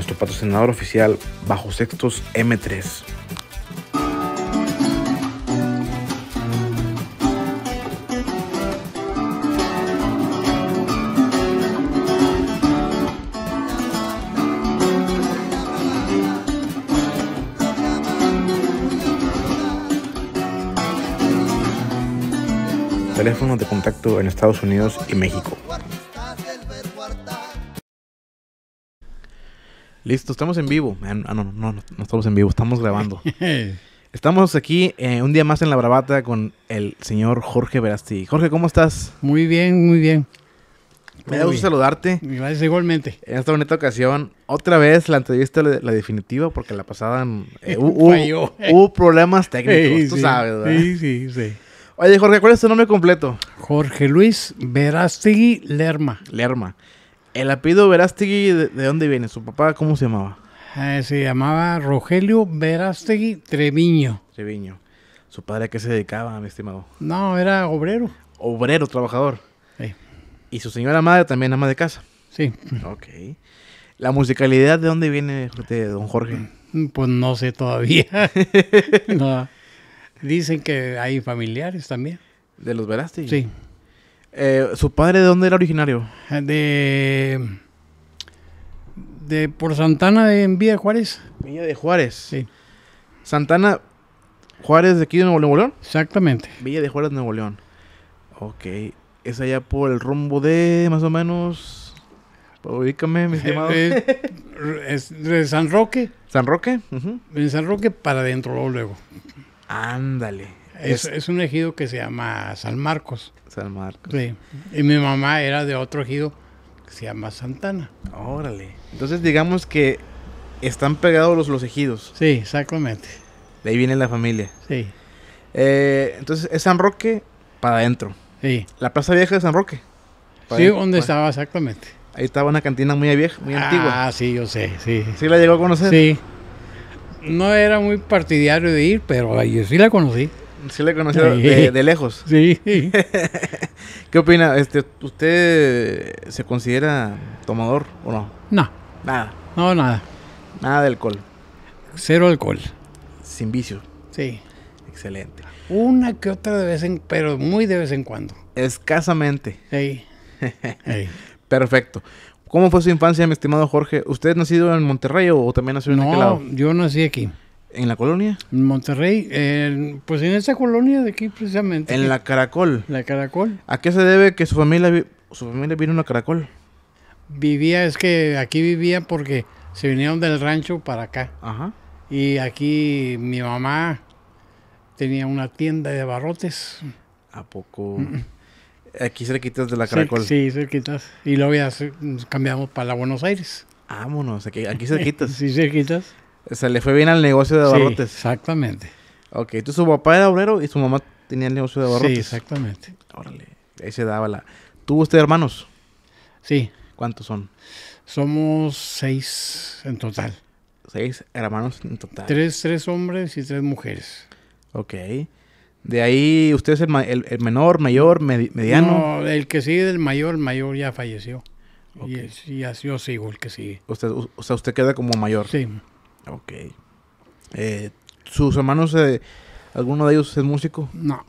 nuestro patrocinador oficial Bajo Sextos M3. Teléfono de contacto en Estados Unidos y México Listo, estamos en vivo. Ah, ah, no, no, no, no estamos en vivo, estamos grabando. Estamos aquí eh, un día más en la bravata con el señor Jorge Verasti. Jorge, ¿cómo estás? Muy bien, muy bien. Me da gusto saludarte. Gracias igualmente. En esta bonita ocasión, otra vez la entrevista, la, definitiva, porque la pasada eh, hubo, Falló. hubo, problemas técnicos, tú sabes, Sí, sí, sí. Oye, Jorge, ¿cuál es tu nombre completo? Jorge Luis Verástegui Lerma. Lerma. El apellido Verástegui, ¿de, dónde viene? ¿Su papá cómo se llamaba? Eh, se llamaba Rogelio Verástegui Treviño. Treviño. ¿Su padre a qué se dedicaba, mi estimado? No, era obrero. Obrero, trabajador. Sí. ¿Y su señora madre también ama de casa? Sí. Ok. ¿La musicalidad de dónde viene de don Jorge? Mm, pues no sé todavía. no. Dicen que hay familiares también. ¿De los Verástegui? Sí. Eh, ¿Su padre de dónde era originario? Eh, de. de por Santana en Villa de Juárez. Villa de Juárez. Sí. Santana, Juárez de aquí de Nuevo León. Exactamente. Villa de Juárez, Nuevo León. Ok. Es allá por el rumbo de más o menos. Pues, ubícame, mi eh, estimado. de San Roque. ¿San Roque? San Roque para adentro, luego. Ándale. Es, un ejido que se llama San Marcos. San Marcos. Sí. Y mi mamá era de otro ejido que se llama Santana. Órale. Entonces digamos que están pegados los, ejidos. Sí, exactamente. De ahí viene la familia. Sí. Eh, entonces es San Roque para adentro. Sí. La Plaza Vieja de San Roque. Sí, donde estaba exactamente. Ahí estaba una cantina muy vieja, muy ah, antigua. Ah, sí, yo sé, sí. ¿Sí la llegó a conocer? Sí. No era muy partidario de ir, pero ahí sí la conocí. Sí le de, lejos. Sí. ¿Qué opina? Este, ¿Usted se considera tomador o no? No. Nada. No, nada. Nada de alcohol. Cero alcohol. Sin vicio. Sí. Excelente. Una que otra de vez en pero muy de vez en cuando. Escasamente. Sí. Perfecto. ¿Cómo fue su infancia, mi estimado Jorge? ¿Usted nacido en Monterrey o también nació en aquel lado? Yo nací aquí. ¿En la colonia? En Monterrey, pues en esa colonia de aquí precisamente. En la Caracol. La Caracol. ¿A qué se debe que su familia, su familia vino a Caracol? Vivía, es que aquí vivía porque se vinieron del rancho para acá. Ajá. Y aquí mi mamá tenía una tienda de barrotes. ¿A poco? aquí cerquitas de la Caracol. sí, cerquitas. Y luego ya cambiamos para Buenos Aires. Vámonos, aquí, aquí cerquitas. sí, cerquitas sea, le fue bien al negocio de abarrotes. Sí, exactamente. Ok, entonces su papá era obrero y su mamá tenía el negocio de abarrotes. Sí, exactamente. Órale, ahí se daba la... ¿Tuvo usted hermanos? Sí. ¿Cuántos son? Somos seis en total. Seis hermanos en total. Tres, hombres y tres mujeres. Ok. De ahí, ¿usted es el, menor, mayor, mediano? No, el que sigue del mayor, el mayor ya falleció. Y, así yo sigo el que sigue. o sea, usted queda como mayor. Sí. Ok. Eh, ¿Sus hermanos, eh, alguno de ellos es músico? No.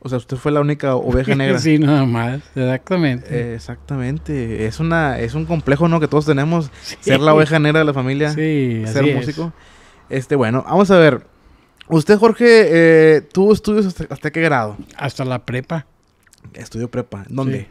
O sea, usted fue la única oveja negra. sí, nada más, exactamente. Eh, exactamente. Es una es un complejo, ¿no? Que todos tenemos. Ser la oveja negra de la familia. Sí, Ser músico. Este, bueno, vamos a ver. Usted, Jorge, eh, tuvo estudios hasta, qué grado? Hasta la prepa. Estudio prepa. ¿Dónde?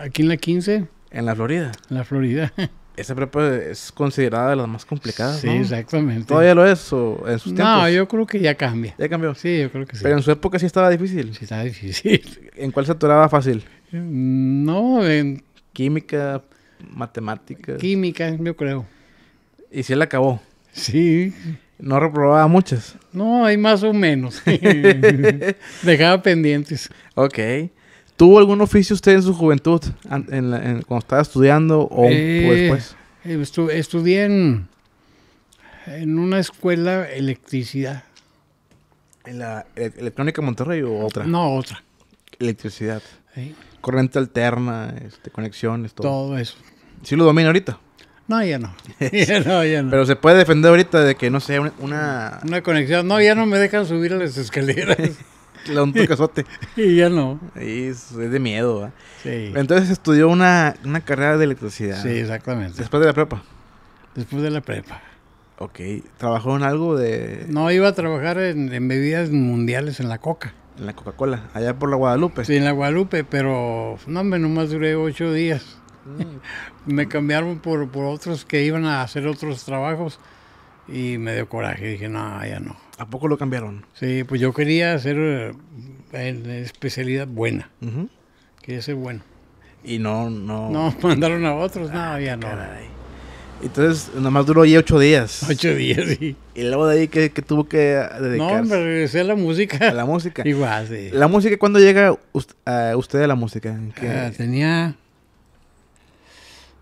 Aquí en la 15. En la Florida. En la Florida. esa prepa es considerada de las más complicadas. Sí, exactamente. ¿Todavía lo es o en sus tiempos? No, yo creo que ya cambia. ¿Ya cambió? Sí, yo creo que sí. Pero en su época sí estaba difícil. Sí, estaba difícil. ¿En cuál se fácil? Mm, no, en. Química, matemáticas. Química, yo creo. ¿Y si él acabó? Sí. ¿No reprobaba muchas? No, hay más o menos. Dejaba pendientes. Ok. ¿Tuvo algún oficio usted en su juventud, cuando estaba estudiando o, eh, después? Eh, estudié en, una escuela electricidad. ¿En la e-, Electrónica Monterrey o otra? No, otra. Electricidad. Corriente alterna, este, conexiones, todo. Todo eso. ¿Sí lo domina ahorita? No, ya no. Pero se puede defender ahorita de que, no sea una... Una conexión. No, ya no me dejan subir a las escaleras. un y ya no. es, de miedo, Entonces estudió una, carrera de electricidad. Sí, exactamente. Después de la prepa. Después de la prepa. Ok. ¿Trabajó en algo de...? No, iba a trabajar en, bebidas mundiales en la coca. En la Coca-Cola, allá por la Guadalupe. Sí, en la Guadalupe, pero no, me nomás duré ocho días. Mm. me cambiaron por, por otros que iban a hacer otros trabajos y me dio coraje. Dije, no, ya no. ¿A poco lo cambiaron? Sí, pues yo quería hacer eh, en especialidad buena. Quería ser bueno. Y no, no. No, mandaron a otros, no, ah, ya no. Entonces, nomás duró ahí ocho días. Ocho días, sí. Y luego de ahí, que, tuvo que dedicarse? No, me regresé a la música. A la música. Igual, sí. ¿La música cuándo llega usted, a la música? Ah, tenía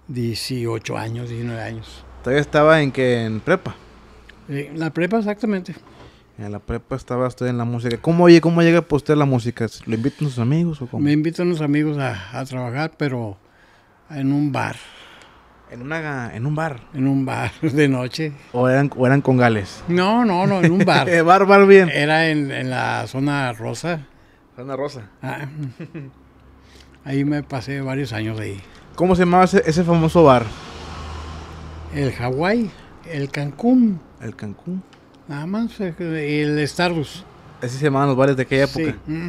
18 años, 19 años. ¿Todavía estaba en qué? ¿En prepa? Eh, la prepa, exactamente. En la prepa estaba usted en la música. ¿Cómo, oye, cómo llega pues a usted la música? ¿Lo invitan sus amigos o cómo? Me invitan los amigos a, trabajar, pero en un bar. ¿En, una, ¿En un bar? En un bar, de noche. ¿O eran, eran con gales? No, no, no, en un bar. Eh, bar, bar bien. Era en, la zona rosa. Zona rosa. Ah, ahí me pasé varios años ahí. ¿Cómo se llamaba ese, ese famoso bar? El Hawái, el Cancún. El Cancún. Nada más eh, el Stardust. Así se llamaban los bares de aquella época. Mm.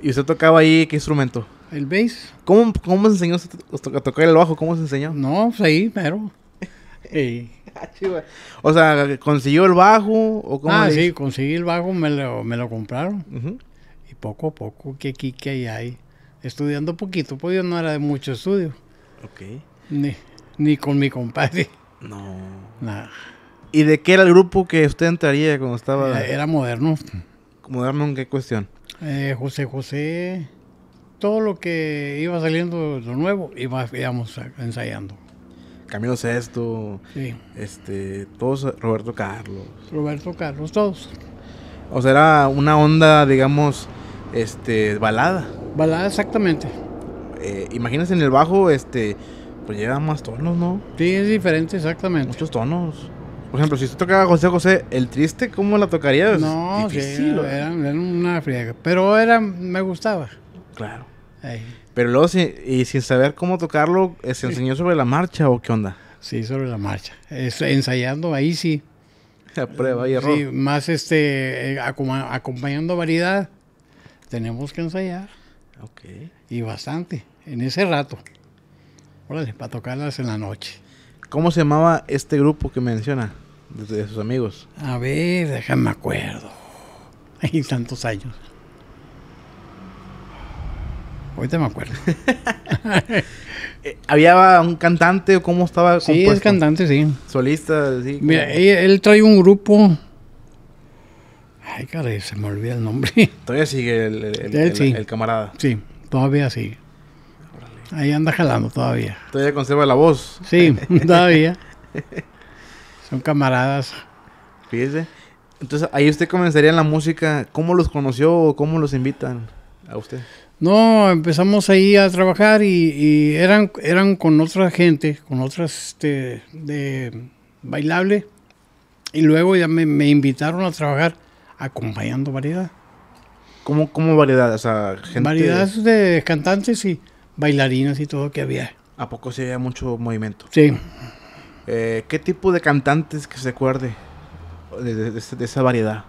¿Y usted tocaba ahí qué instrumento? El bass. ¿Cómo, cómo se enseñó a tocar el bajo? ¿Cómo se enseñó? No, pues ahí, pero. Ah, o sea, ¿consiguió el bajo? O cómo ah, sí, conseguí el bajo, me lo, compraron. Y poco a poco, ¿qué aquí, que ahí. Estudiando poquito, pues yo no era de mucho estudio. Ok. Ni, ni con mi compadre. No. Nada. ¿Y de qué era el grupo que usted entraría cuando estaba? Eh, era, moderno. ¿Moderno en qué cuestión? Eh, José José, todo lo que iba saliendo lo nuevo, iba, íbamos ensayando. Camilo Sesto, sí. este, todos, Roberto Carlos. Roberto Carlos, todos. O sea, era una onda, digamos, este, balada. Balada, exactamente. Eh, imagínense en el bajo, este, pues lleva más tonos, ¿no? Sí, es diferente, exactamente. Muchos tonos. Por ejemplo, si usted tocaba José José, el triste, ¿cómo la tocaría? No, sí, era, una friega. Pero era, me gustaba. Claro. Pero luego, y sin saber cómo tocarlo, eh, ¿se enseñó sobre la marcha o qué onda? Sí, sobre la marcha. Es, ensayando ahí sí. A prueba y error. Sí, más este, eh, acompañando variedad, tenemos que ensayar. Ok. Y bastante, en ese rato. Órale, para tocarlas en la noche. ¿Cómo se llamaba este grupo que menciona? de, sus amigos? A ver, déjame acuerdo. Hay tantos años. Ahorita me acuerdo. Eh, ¿Había un cantante o cómo estaba? Sí, es cantante, sí. Solista, sí. Mira, él, trae un grupo. Ay, caray, se me olvida el nombre. Todavía sigue el, camarada. Sí, todavía sigue. Ahí anda jalando todavía. Todavía conserva la voz. Sí, todavía. Son camaradas. Fíjese. Entonces, ahí usted comenzaría en la música. ¿Cómo los conoció o cómo los invitan a usted? No, empezamos ahí a trabajar y, eran, eran con otra gente, con otras este, de bailable. Y luego ya me, invitaron a trabajar acompañando variedad. ¿Cómo, cómo variedad? O sea, Variedad de cantantes y bailarinas y todo que había. ¿A poco se veía mucho movimiento? Sí. Eh, ¿Qué tipo de cantantes que se acuerde de, esa variedad?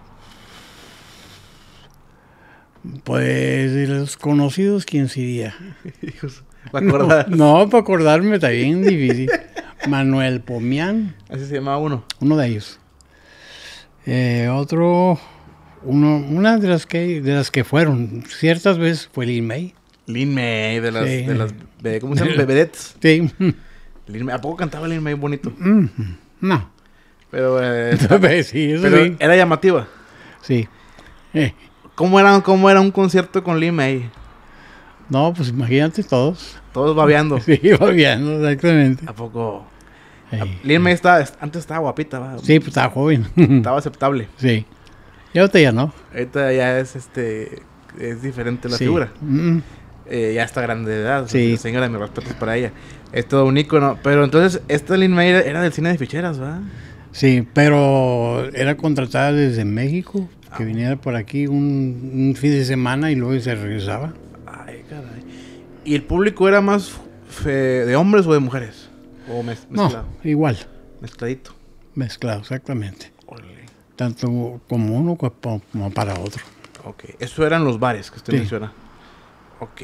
Pues de los conocidos, ¿quién sería? No, para acordarme también bien difícil. Manuel Pomián. Así se llamaba uno. Uno de ellos. Eh, otro, uno, una de las que de las que fueron ciertas veces fue Lin May. Lin May, de las, ¿cómo se llama? Sí. ¿A poco cantaba Lin May bonito? Mm-hmm. no. Pero, eh, era llamativa. Sí. Eh. ¿Cómo, era, ¿Cómo era un concierto con Lin May? No, pues imagínate todos. Todos babeando. Sí, babeando, exactamente. ¿A poco? Eh. May estaba, antes estaba guapita. Sí, pues estaba joven. Estaba aceptable. Sí. Y ahorita ya no. Ahorita ya es este es diferente la figura. ya está grande de edad. Sí. Señora, mis respetos para ella. Es todo un ¿no? Pero entonces, esta Lin May era del cine de ficheras, ¿verdad? Sí, pero era contratada desde México, que ah. viniera por aquí un, fin de semana y luego se regresaba. Ay, caray. ¿Y el público era más de hombres o de mujeres? ¿O mezclado? No, igual. Mezcladito. Mezclado, exactamente. Tanto como uno como para otro. Ok, eso eran los bares que usted sí. menciona. Ok.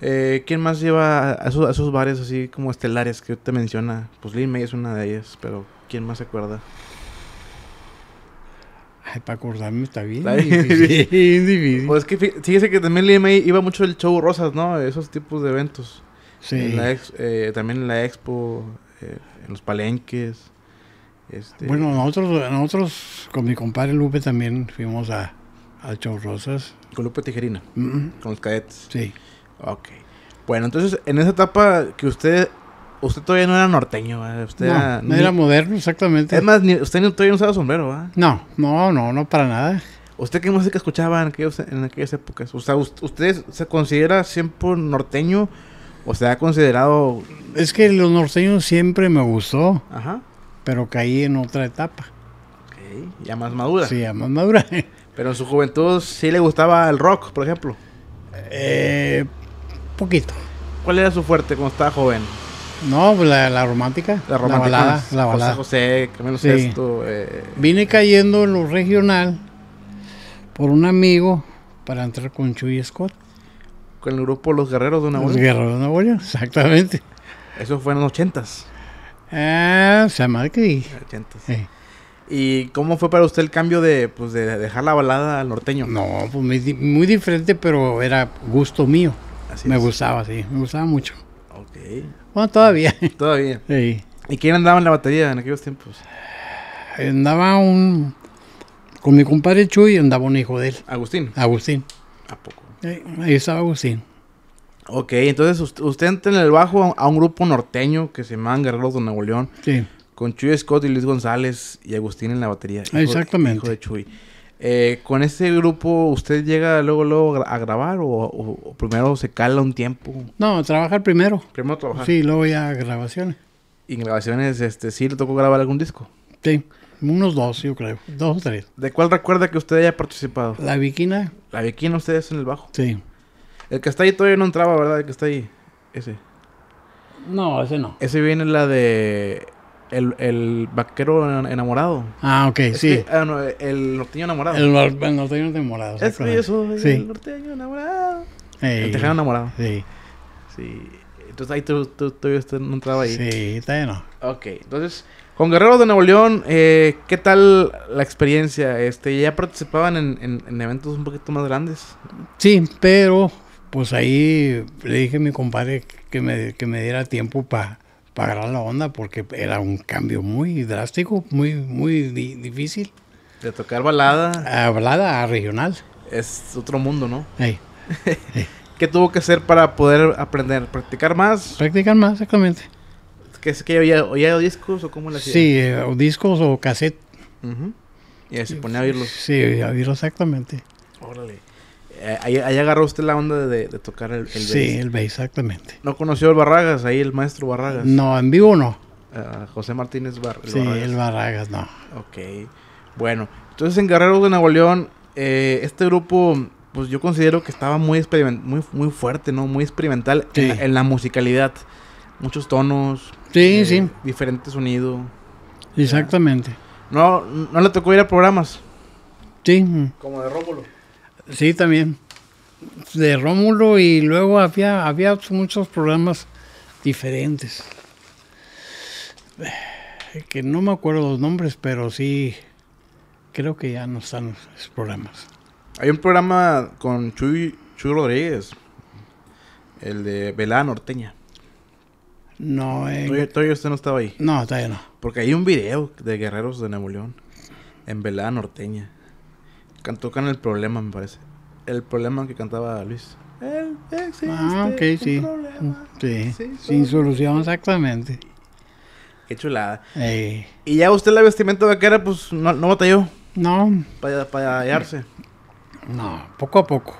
Eh, ¿Quién más lleva a, esos bares así como estelares que te menciona? Pues Lin May es una de ellas, pero ¿quién más se acuerda? Ay, para acordarme está bien. Está difícil. Pues que fíjese que también Lin May iba mucho el show Rosas, ¿no? Esos tipos de eventos. Sí. Eh, también en la expo, eh, en los palenques. Este... Bueno, nosotros, nosotros con mi compadre Lupe también fuimos a, Al Show Rosas. Con Lupe Tijerina, con los cadetes. Sí. Ok. Bueno, entonces, en esa etapa que usted usted todavía no era norteño, usted no, era, moderno, exactamente. Es más, usted todavía no usaba sombrero, ¿verdad? No, no, no, no para nada. ¿Usted qué música escuchaba en, en aquellas épocas? O sea, ¿usted se considera siempre norteño o se ha considerado...? Es que los norteños siempre me gustó, Ajá. pero caí en otra etapa. Ok, ya más madura. Sí, ya más madura. pero en su juventud sí le gustaba el rock, por ejemplo. Eh poquito. ¿Cuál era su fuerte cuando estaba joven? No, pues la, romántica. La romántica. balada. La balada. José José, Camilo sí. Eh. Vine cayendo en lo regional por un amigo para entrar con Chuy Scott. Con el grupo Los Guerreros de una Los Guerreros de Nuevo exactamente. Eso fue en los ochentas. Ah, se llama que... Ochentas. ¿Y cómo fue para usted el cambio pues, de, dejar la balada al norteño? No, pues muy diferente, pero era gusto mío me gustaba, sí, me gustaba mucho. Ok. Bueno, todavía. Todavía. ¿Y quién andaba en la batería en aquellos tiempos? Andaba un. Con mi compadre Chuy andaba un hijo de él. Agustín. Agustín. ¿A poco? ahí estaba Agustín. Ok, entonces usted, entra en el bajo a un grupo norteño que se llama Guerreros de Nuevo Sí. Con Chuy Scott y Luis González y Agustín en la batería. Exactamente. Hijo de Chuy. Eh, ¿Con ese grupo usted llega luego, luego a grabar o, primero se cala un tiempo? No, trabajar primero. Primero trabajar. Sí, luego ya grabaciones. ¿Y grabaciones este, sí le tocó grabar algún disco? Sí, unos dos yo creo, dos o tres. ¿De cuál recuerda que usted haya participado? La Viquina. La Viquina usted es en el bajo. Sí. El que está ahí todavía no entraba, ¿verdad? El que está ahí, ese. No, ese no. Ese viene la de el, el vaquero enamorado. Ah, ok, sí. Ah, el norteño enamorado. El, norteño enamorado. Es que sí. el norteño enamorado. el tejano enamorado. Sí. Sí. Entonces ahí tú, tú, tú, tú no entraba ahí. Sí, está lleno. Ok, entonces, con Guerrero de Nuevo León, eh, ¿qué tal la experiencia? Este, ¿Ya participaban en, en, en eventos un poquito más grandes? Sí, pero pues ahí le dije a mi compadre que me, que me diera tiempo para pagar la onda porque era un cambio muy drástico, muy, muy difícil. De tocar balada. A balada a regional. Es otro mundo, ¿no? ¿Qué tuvo que hacer para poder aprender? ¿Practicar más? Practicar más, exactamente. ¿Qué es que oía, oía discos o cómo hacía? Sí, eh, discos o cassette. Y se ponía a oírlos. Sí, a oírlos exactamente. Órale. Eh, ahí, agarró usted la onda de, tocar el, el Sí, el b exactamente. ¿No conoció el Barragas, ahí el maestro Barragas? No, en vivo no. Ah, José Martínez Barragas. Sí, el Barragas, no. Ok. Bueno, entonces en Guerreros de Nuevo León, eh, este grupo, pues yo considero que estaba muy, muy, muy fuerte, ¿no? Muy experimental en, la, musicalidad. Muchos tonos. Sí, eh, sí. diferente sonido Exactamente. ¿No, ¿No le tocó ir a programas? Sí. Como de Rómulo. Sí, también. De Rómulo y luego había, había muchos programas diferentes. Eh, que no me acuerdo los nombres, pero sí creo que ya no están los programas. Hay un programa con Chuy, Chuy Rodríguez, el de Velada Norteña. No, eh, todavía, usted no estaba ahí. No, todavía no. Porque hay un video de Guerreros de Nuevo León en Velada Norteña con el problema, me parece. El problema que cantaba Luis. ah, ok, sí. Problema, mm, sí. Sin solución, exactamente. Qué chulada. Eh. Y ya usted la vestimenta vaquera, pues no, no batalló. No. Para, hallarse. No, poco a poco.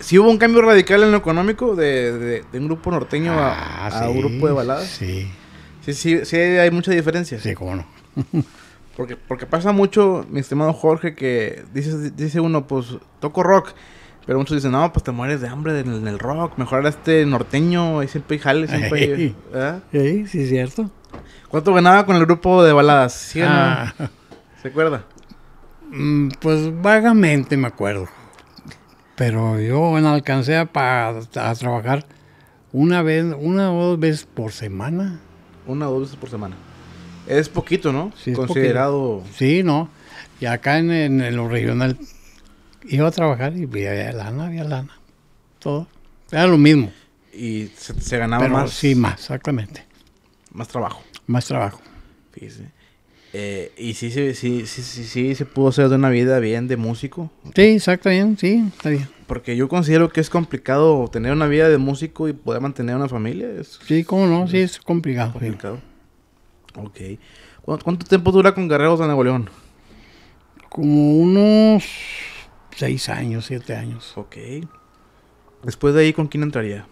Si hubo un cambio radical en lo económico de, un grupo norteño a, ah, un grupo de baladas. Sí. Sí, sí, sí, hay mucha diferencia. Sí, cómo no. Porque, porque pasa mucho, mi estimado Jorge, que dice, dice uno, pues toco rock. Pero muchos dicen, no, pues te mueres de hambre en el, rock. Mejor a este norteño, ahí siempre hay jale, siempre Sí, sí, cierto. ¿Cuánto ganaba con el grupo de baladas? ¿Sí ah. ¿Se acuerda? Mm, pues vagamente me acuerdo. Pero yo bueno, alcancé a, trabajar una vez, una o dos veces por semana. Una o dos veces por semana. Es poquito, ¿no? Considerado. Sí, no. Y acá en, en, lo regional iba a trabajar y había lana, había lana. Todo. Era lo mismo. Y se, ganaba más. Sí, más, exactamente. Más trabajo. Más trabajo. Fíjese. Eh, y sí, sí, sí, sí, sí, se pudo hacer de una vida bien de músico. Sí, exacto, sí, está bien. Porque yo considero que es complicado tener una vida de músico y poder mantener una familia. sí, cómo no, sí, es complicado. Ok. ¿Cuánto, tiempo dura con Guerreros de Nuevo León? Como unos seis años, siete años. Ok. Después de ahí, ¿con quién entraría?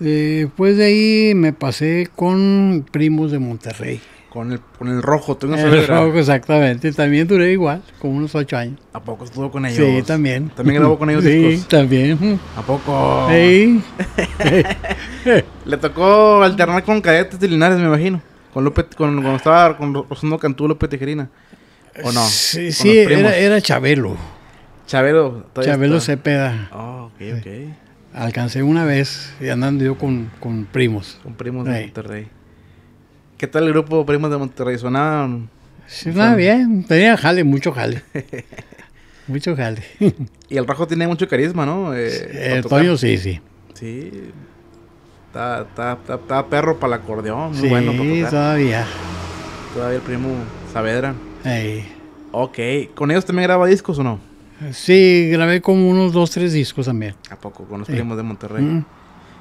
después de ahí me pasé con primos de Monterrey. Con el, con el rojo, tengo rojo, exactamente. También duré igual, como unos ocho años. ¿A poco estuvo con ellos? Sí, también. ¿También grabó con ellos sí, también. ¿A poco? Sí. Le tocó alternar con cadetes de Linares, me imagino. Con con, cuando estaba con Rosendo Cantú, López Tejerina. ¿O no? Sí, sí era, Chabelo. Chabelo. Chabelo Cepeda. Oh, ok, ok. Alcancé una vez y andando yo con, primos. Con primos de Monterrey. ¿Qué tal el grupo Primos de Monterrey? ¿Sonaban? Sí, bien. Tenía jale, mucho jale. mucho jale. y el Rajo tiene mucho carisma, ¿no? el eh, eh, Toño sí, sí. Sí, Está, perro para el acordeón, muy bueno. todavía. Todavía el primo Saavedra. Ok, ¿con ellos también graba discos o no? Sí, grabé como unos dos, tres discos también. ¿A poco? Con los primos de Monterrey. Mm.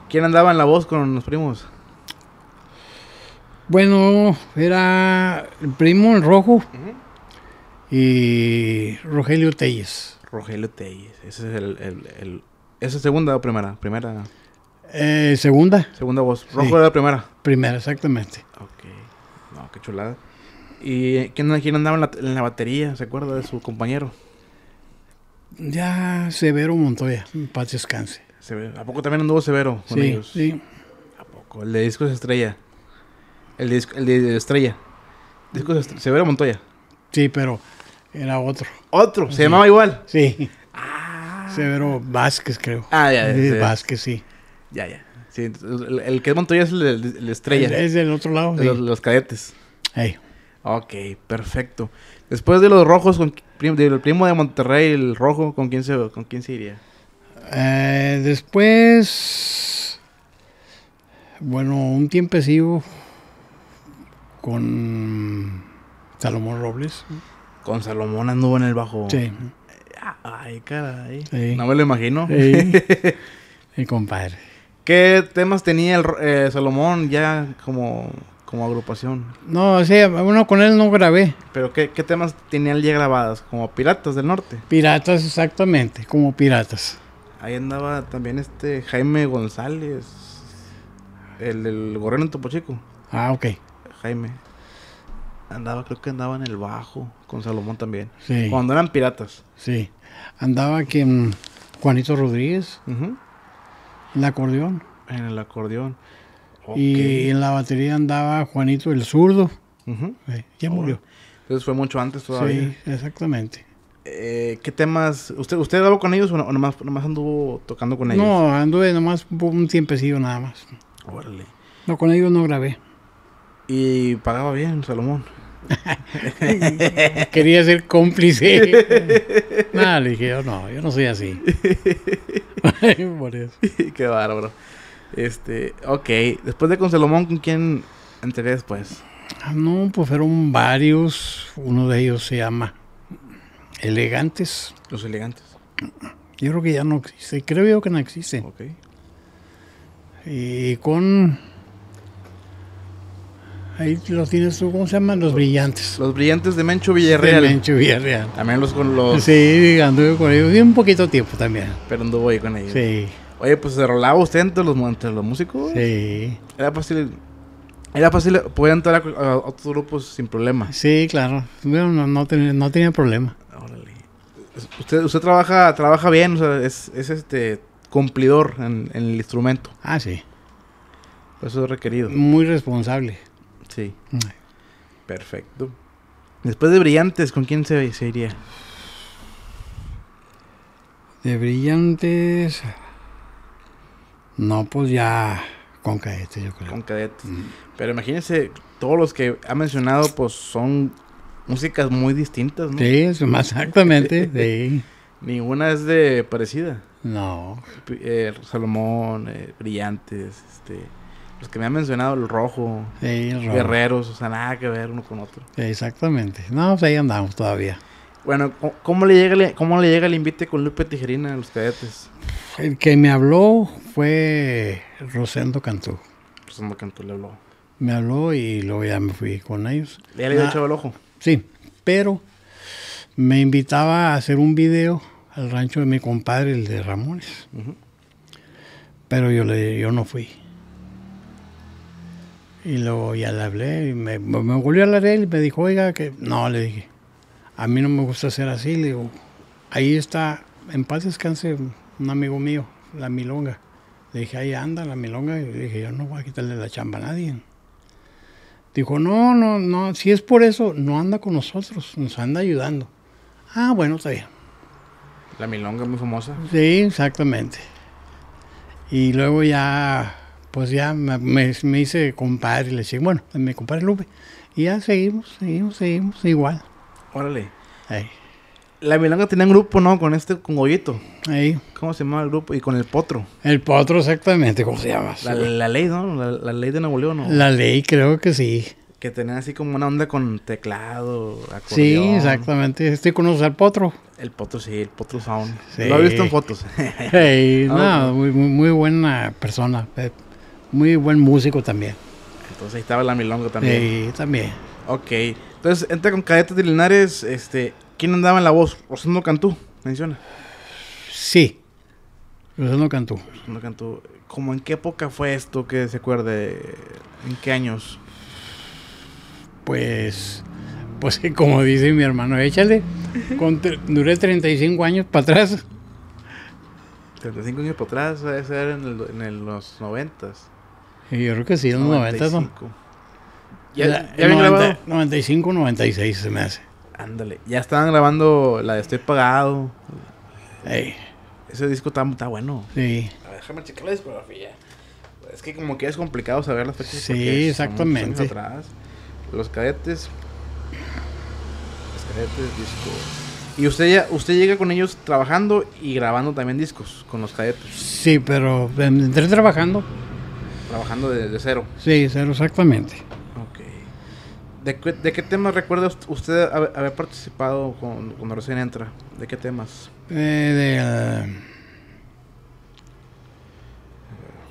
¿Quién andaba en la voz con los primos? Bueno, era el primo en rojo y Rogelio Telles. Rogelio Telles, ese es el, el, el, ¿Esa segunda o primera? Primera. Eh, segunda. Segunda voz. Rojo la primera. Primera, exactamente. Ok. No, qué chulada. ¿Y quién, andaba en la, batería? ¿Se acuerda de su compañero? Ya Severo Montoya, paz descanse. ¿A poco también anduvo Severo con ellos? Sí. ¿A poco? El de discos Estrella. El de, disco, el de Estrella. Discos Severo Montoya. Sí, pero era otro. ¿Otro? ¿Se llamaba igual? Sí. Ah. Severo Vázquez, creo. Ah, ya. Vázquez, sí. Ya, ya. el, que es Montoya es el, estrella. es del otro lado. Los, cadetes. Ok, perfecto. Después de los rojos, con, primo de Monterrey, el rojo, ¿con quién se, con quién se iría? Eh, después, bueno, un Sigo con Salomón Robles. Con Salomón anduvo en el bajo. Sí. Ay, caray. No me lo imagino. Sí. compadre. ¿Qué temas tenía el, eh, Salomón ya como, como agrupación? No, sí, bueno, con él no grabé. ¿Pero qué, temas tenía él ya grabadas? ¿Como Piratas del Norte? Piratas, exactamente, como Piratas. Ahí andaba también este Jaime González, el del Gorreno en Topo Chico. Ah, ok. Jaime. Andaba, creo que andaba en el bajo con Salomón también. Sí. Cuando eran piratas. Sí. Andaba que Juanito Rodríguez. El acordeón. En el acordeón. Y en la batería andaba Juanito el zurdo. ya murió. Entonces fue mucho antes todavía. Sí, exactamente. Eh, ¿Qué temas? ¿Usted, usted con ellos o, nomás, anduvo tocando con ellos? No, anduve nomás un, tiempecillo nada más. No, con ellos no grabé. ¿Y pagaba bien, Salomón? Quería ser cómplice. nada, le dije, yo oh, no, yo no soy así. Por Qué bárbaro. Este, ok. Después de con Salomón, ¿con quién entré después? Ah, no, pues fueron varios. Uno de ellos se llama Elegantes. Los Elegantes. Yo creo que ya no existe. Creo yo que no existe. Ok. Y con Ahí los tienes tú, ¿cómo se llaman? Los brillantes. Los brillantes de Mencho Villarreal. De Mencho Villarreal. También los con los. Sí, anduve con ellos. un poquito tiempo también. Pero anduvo ahí con ellos. Sí. Oye, pues se rolaba usted entre los, los músicos. Sí. Era fácil. Era fácil, poder entrar a, otros grupos sin problema. Sí, claro. no, tenía, problema. Órale. Usted, usted trabaja, trabaja bien, o sea, es, este cumplidor en, en el instrumento. Ah, sí. Eso es requerido. Muy responsable. Perfecto. Después de Brillantes, ¿con quién se, iría? De Brillantes. No, pues ya. Con cadetes, yo creo. Con cadetes. Mm. Pero imagínense, todos los que ha mencionado, pues son músicas muy distintas, ¿no? Sí, exactamente, Ninguna es de parecida. No. Eh, Salomón, eh, Brillantes, este los que me han mencionado, el rojo, sí, guerreros, o sea, nada que ver uno con otro. Exactamente. No, pues ahí andamos todavía. Bueno, ¿cómo le llega, cómo le llega el invite con Lupe Tijerina a los cadetes? El que me habló fue Rosendo Cantú. Rosendo Cantú le habló. Me habló y luego ya me fui con ellos. ¿Ya le había ah, echado el ojo? Sí, pero me invitaba a hacer un video al rancho de mi compadre, el de Ramones. Pero yo, le, yo no fui. Y luego ya le hablé, y me, volvió a hablar él y me dijo, oiga, que no, le dije, a mí no me gusta ser así, le digo, ahí está, en paz descanse un amigo mío, la milonga. Le dije, ahí anda la milonga, y le dije, yo no voy a quitarle la chamba a nadie. Dijo, no, no, no, si es por eso, no anda con nosotros, nos anda ayudando. Ah, bueno, está La milonga muy famosa. Sí, exactamente. Y luego ya pues ya me, me, hice compadre, le dije, bueno, me compadre Lupe. Y ya seguimos, seguimos, seguimos, igual. Órale. La Milanga tenía un grupo, ¿no? Con este, con Goyito. Ahí. ¿Cómo se llamaba el grupo? Y con el Potro. El Potro, exactamente, ¿cómo se llama? La, ley, ¿no? La, ley de Nuevo León, ¿no? La ley, creo que sí. Que tenía así como una onda con teclado, acordeón. Sí, exactamente. Estoy conoce al Potro. El Potro, sí, el Potro Sound. Lo he visto en fotos. sí, no, pues. muy, muy buena persona, Pep muy buen músico también. Entonces ahí estaba la Milonga también. Sí, también. Ok. Entonces, entra con Cadetes de Linares, este, ¿quién andaba en la voz? Rosendo Cantú, menciona. Sí. Rosendo Cantú. Osando Cantú. ¿Cómo en qué época fue esto que se acuerde? ¿En qué años? Pues, pues como dice mi hermano, échale. Con duré 35 años para atrás. 35 años para atrás, debe ser en, en los 90 yo creo que sí, en los 90, ¿Ya, la, ¿ya 95, 96 se me hace. Ándale, ya estaban grabando la de Estoy Pagado. Ese disco está, bueno. Sí. A ver, déjame checar la discografía. Es que como que es complicado saber las fechas. Sí, exactamente. Los cadetes. Los cadetes, disco. Y usted ya, usted llega con ellos trabajando y grabando también discos con los cadetes. Sí, pero entré trabajando trabajando desde cero. Sí, cero, exactamente. Ok. ¿De, qué, temas recuerda usted haber participado cuando recién entra? ¿De qué temas? Eh, de...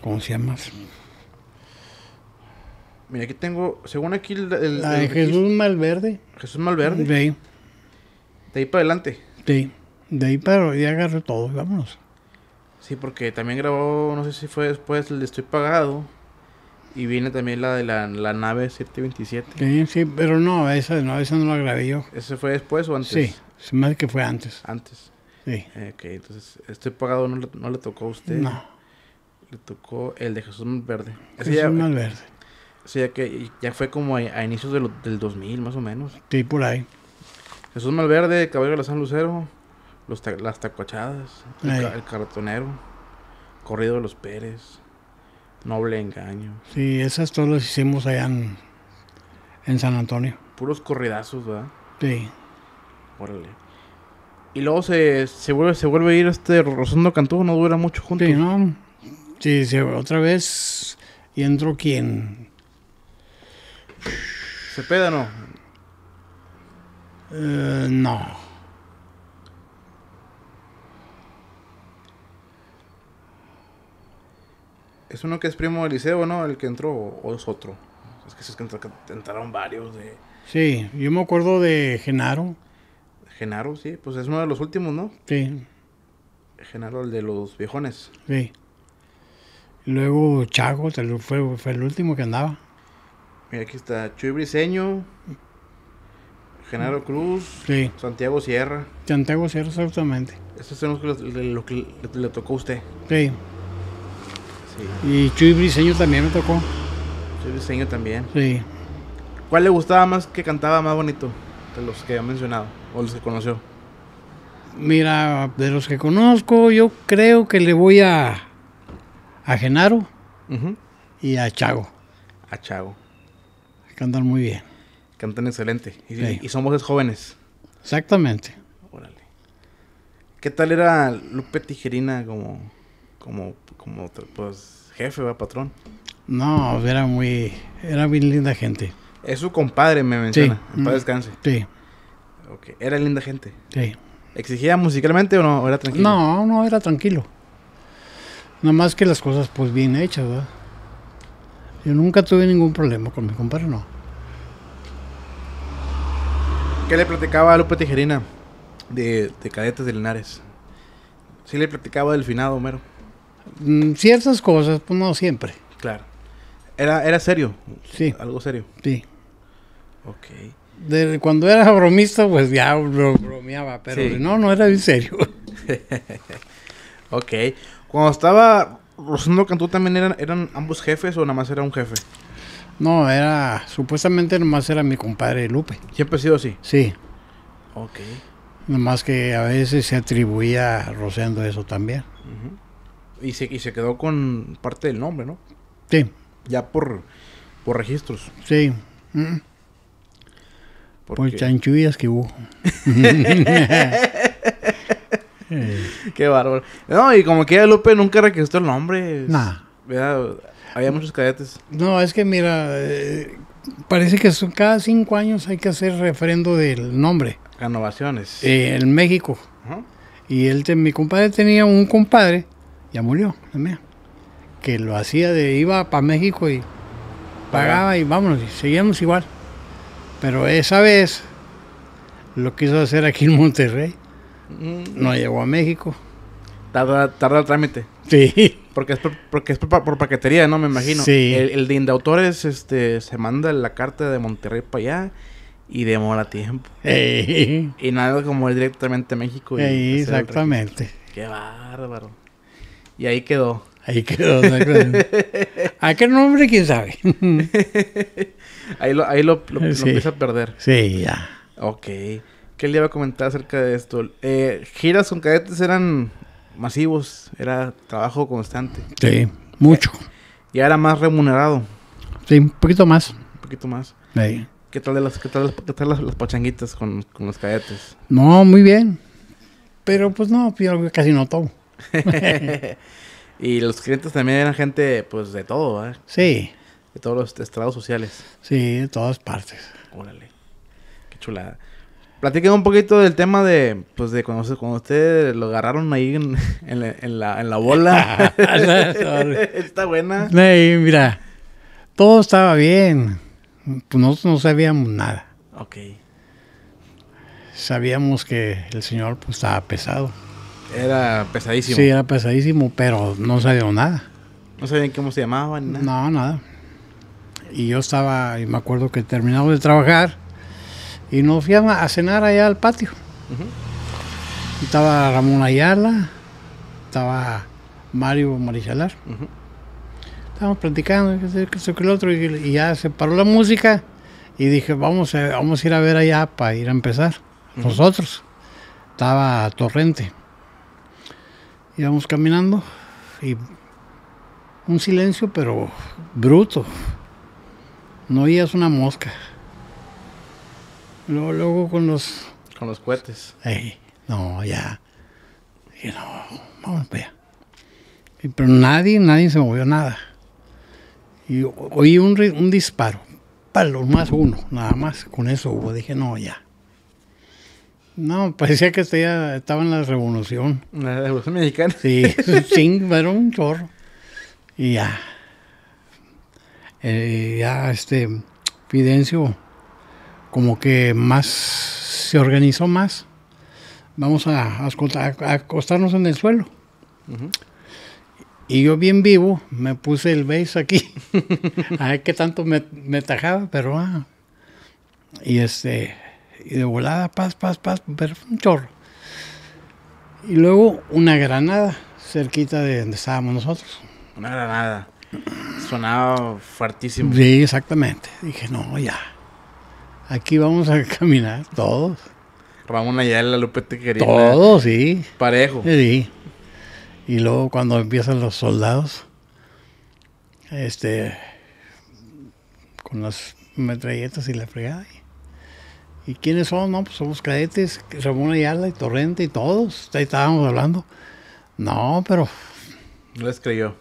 ¿Cómo se llama? Mira, aquí tengo, según aquí el... de Jesús Malverde. Jesús Malverde. De ahí. De ahí para adelante. Sí, de ahí para ya agarré todo, vámonos. Sí, porque también grabó, no sé si fue después, El de Estoy Pagado. Y viene también la de la, la nave 727. Sí, sí, pero no esa, no, esa no la grabé yo. ¿Ese fue después o antes? Sí, más que fue antes. Antes. Sí. entonces, Estoy Pagado no, le tocó a usted. No. Le tocó el de Jesús Malverde. Jesús Malverde. O sea, que ya fue como a, inicios del 2000, más o menos. Sí, por ahí. Jesús Malverde, Caballero de la San Lucero las tacochadas, el, cartonero, corrido de los Pérez, noble engaño. Sí, esas todas las hicimos allá en, en San Antonio. Puros corridazos, ¿verdad? Sí. Órale. Y luego se, se, vuelve, se vuelve a ir este Rosendo Cantú, no dura mucho juntos. Sí, no. Sí, sí otra vez. Y entró quien. ¿Cepeda no? Eh, no. Es uno que es primo de Eliseo, ¿no? El que entró, o es otro. Es que, es que entraron varios de... Sí, yo me acuerdo de Genaro. Genaro, sí, pues es uno de los últimos, ¿no? Sí. Genaro, el de los viejones. Sí. Luego Chago, fue, el último que andaba. Mira, aquí está Chuy Briseño, Genaro Cruz, Santiago Sierra. Santiago Sierra, exactamente. Eso es lo que le, le tocó a usted. Sí. Y Chuy Briseño también me tocó. Chuy Briseño también. Sí. ¿Cuál le gustaba más que cantaba más bonito de los que ha mencionado o los que conoció? Mira, de los que conozco, yo creo que le voy a a Genaro y a Chago. A Chago. Cantan muy bien. Cantan excelente. Y, y son voces jóvenes. Exactamente. Órale. ¿Qué tal era Lupe Tijerina como, como como pues jefe, va patrón. No, era muy, era bien linda gente. Es su compadre, me menciona. Sí. descanse. Sí. Okay. Era linda gente. Sí. ¿Exigía musicalmente o no? era tranquilo? No, no, era tranquilo. Nada más que las cosas pues bien hechas, ¿verdad? Yo nunca tuve ningún problema con mi compadre, no. ¿Qué le platicaba a Lupe Tijerina de, de Cadetes de Linares? Sí le platicaba del finado, Homero. Mm, ciertas cosas, pues no siempre. Claro. Era, era serio. Sí. Algo serio. Sí. Ok. De, cuando era bromista, pues ya bromeaba, pero no, no era bien serio. ok. Cuando estaba Rosendo Cantú, ¿también eran, ambos jefes o nada más era un jefe? No, era, supuestamente nomás era mi compadre Lupe. ¿Siempre ha sido así? Sí. Ok. más que a veces se atribuía a Rosendo eso también. Ajá y se, quedó con parte del nombre, ¿no? Sí. Ya por, por registros. Sí. Mm. Por, chanchullas que hubo. Qué bárbaro. No, y como que Lupe nunca registró el nombre. Había muchos cadetes. No, es que mira, eh, parece que cada cinco años hay que hacer refrendo del nombre. Renovaciones. Eh, en México. Y él, mi compadre tenía un compadre ya murió también, que lo hacía de, iba para México y pagaba y vámonos, y seguíamos igual. Pero esa vez lo quiso hacer aquí en Monterrey, mm. no llegó a México. Tarda, tarda el trámite. Sí. Porque es, por, porque es por, paquetería, ¿no? Me imagino. Sí. El, el de autores este, se manda la carta de Monterrey para allá y demora tiempo. Y nada como ir directamente a México. Y exactamente. Qué bárbaro. Y ahí quedó. Ahí quedó. ¿A qué nombre? ¿Quién sabe? ahí lo, ahí lo, empieza a perder. Sí, ya. Ok. ¿Qué le iba a comentar acerca de esto? Eh, giras con cadetes eran masivos, era trabajo constante. Sí, mucho. Y era más remunerado. Sí, un poquito más. Un poquito más. ¿Qué tal, las, qué tal, las, pachanguitas con, con los cadetes? No, muy bien. Pero pues no, pues, casi no todo. y los clientes también eran gente, pues, de todo, ¿eh? Sí. De todos los estrados sociales. Sí, de todas partes. Órale. Qué chulada. Platiquen un poquito del tema de, pues, de cuando, ustedes lo agarraron ahí en, la, bola. Está buena. mira, todo estaba bien. Pues nosotros no sabíamos nada. Ok. Sabíamos que el señor pues, estaba pesado. Era pesadísimo. Sí, era pesadísimo, pero no salió nada. No sabían cómo se llamaban. Nada. No, nada. Y yo estaba, y me acuerdo que terminamos de trabajar y nos fuimos a cenar allá al patio. Estaba Ramón Ayala, estaba Mario Marichalar. Estábamos platicando, que que el otro, y, ya se paró la música y dije, vamos a, vamos a ir a ver allá para ir a empezar. Nosotros. Estaba Torrente. Íbamos caminando y un silencio, pero bruto. No oías una mosca. Luego, con los... Con los cohetes. no, ya. Y no, vamos pero nadie, nadie se movió nada. Y oí un, disparo. Para los más uno, nada más. Con eso hubo. Dije, no, ya. No, parecía que estaba, en la revolución. ¿La revolución mexicana? Sí, Ching, era un chorro. Y ya. Eh, ya, este, Fidencio, como que más, se organizó más. Vamos a, acostarnos en el suelo. Y yo bien vivo, me puse el base aquí. a ver qué tanto me, tajaba, pero ah. Y este, y de volada, paz, paz, paz, pero un chorro. Y luego una granada cerquita de donde estábamos nosotros. Una granada. Sonaba fuertísimo. Sí, exactamente. Dije, no, ya. Aquí vamos a caminar todos. Vamos Ramón la Lupe quería Todos, sí. Parejo. Sí. Y luego cuando empiezan los soldados, este, con las metralletas y la fregada, ¿Y quiénes son? No, pues somos cadetes, Ramón Ayala y Torrente y todos. Ahí estábamos hablando. No, pero. No les creyó.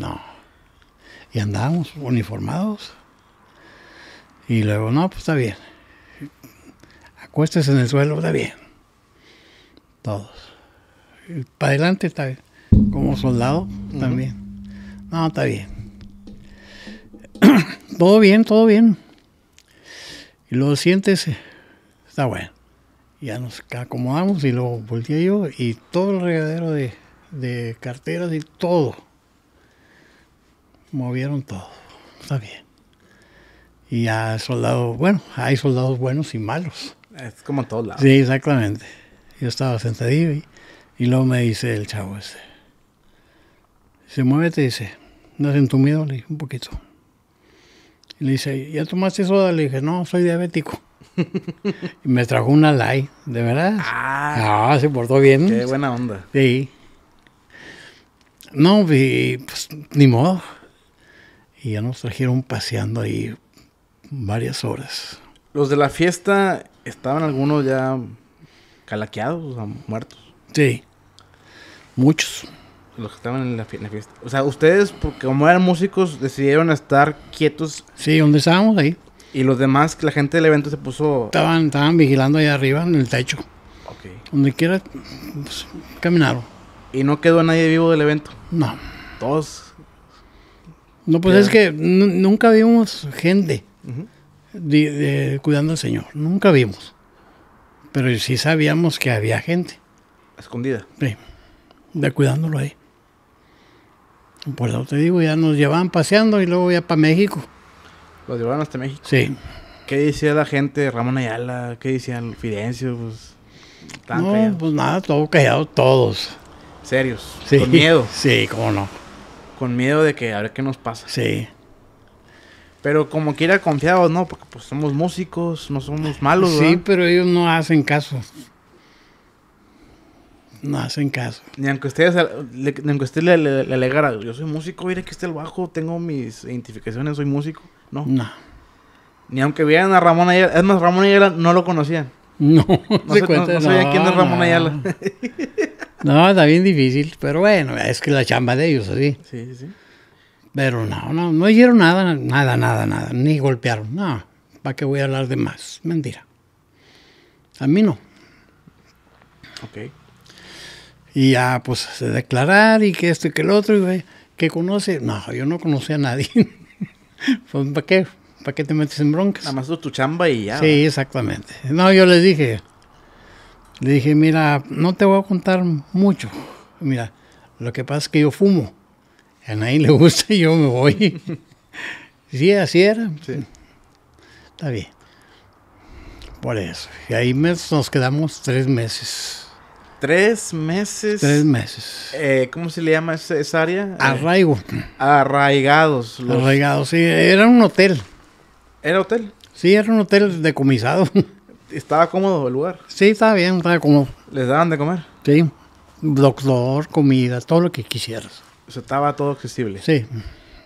No. Y andábamos uniformados. Y luego, no, pues está bien. Acuéstese en el suelo, está bien. Todos. para adelante está bien. Como soldado también. No, está bien. todo bien, todo bien. Y luego sientes... Eh, Está ah, bueno. Ya nos acomodamos y luego volteé yo y todo el regadero de, carteras y todo. Movieron todo. Está bien. Y ya soldados, bueno, hay soldados buenos y malos. Es como en todos lados. Sí, exactamente. Yo estaba sentadito y, luego me dice el chavo ese. mueve te dice. ¿No tu miedo, Le dije, un poquito. le dice, ¿ya tomaste soda? Le dije, no, soy diabético. me trajo una live de verdad. Ah. ah, se portó bien. Qué buena onda. Sí. No, pues ni modo. Y ya nos trajeron paseando ahí varias horas. Los de la fiesta estaban algunos ya calaqueados, o muertos. Sí. Muchos. Los que estaban en la, fiesta. O sea, ustedes, porque como eran músicos, decidieron estar quietos. Sí, donde estábamos ahí. Y los demás, la gente del evento se puso. Estaban, estaban vigilando allá arriba en el techo. Ok. Donde quiera, pues, caminaron. ¿Y no quedó nadie vivo del evento? No. Todos. No, pues es que nunca vimos gente cuidando al Señor. Nunca vimos. Pero sí sabíamos que había gente. Escondida. Sí. De cuidándolo ahí. Por eso te digo, ya nos llevaban paseando y luego ya para México. Los llevaron hasta México. Sí. ¿Qué decía la gente? Ramón Ayala, ¿qué decían? Fidencio, pues. no, pues nada, todo callado todos. Serios. Sí. Con miedo. Sí, cómo no. Con miedo de que a ver qué nos pasa. Sí. Pero como quiera confiados, ¿no? Porque pues somos músicos, no somos malos, Sí, pero ellos no hacen caso. No hacen caso. Ni aunque ustedes, le, usted le, alegara, yo soy músico, mire que esté el bajo, tengo mis identificaciones, soy músico. No. Ni aunque vieran a Ramón Ayala, es más, Ramón Ayala no lo conocían. No, no, se no, quién es Ramón Ayala. No, está bien difícil, pero bueno, es que la chamba de ellos, así. Sí, sí. Pero no, no, no hicieron nada, nada, nada, nada, ni golpearon, no. ¿Para qué voy a hablar de más? Mentira. A mí no. Ok. Y ya, pues, se declarar y que esto y que el otro, y que conoce. No, yo no conocía a nadie. Pues, ¿para qué? ¿Para qué te metes en broncas? Nada más tu chamba y ya. Sí, exactamente. No, yo les dije, le dije, mira, no te voy a contar mucho. Mira, lo que pasa es que yo fumo. A nadie le gusta y yo me voy. sí, así era. Está bien. Por eso. Y ahí nos quedamos tres meses. Tres meses. Tres meses. Eh, ¿Cómo se le llama esa, área? Arraigo. arraigados. Los... Arraigados, sí. Era un hotel. ¿Era hotel? Sí, era un hotel decomisado. ¿Estaba cómodo el lugar? Sí, estaba bien, estaba cómodo. ¿Les daban de comer? Sí. Doctor, comida, todo lo que quisieras. estaba todo accesible. Sí.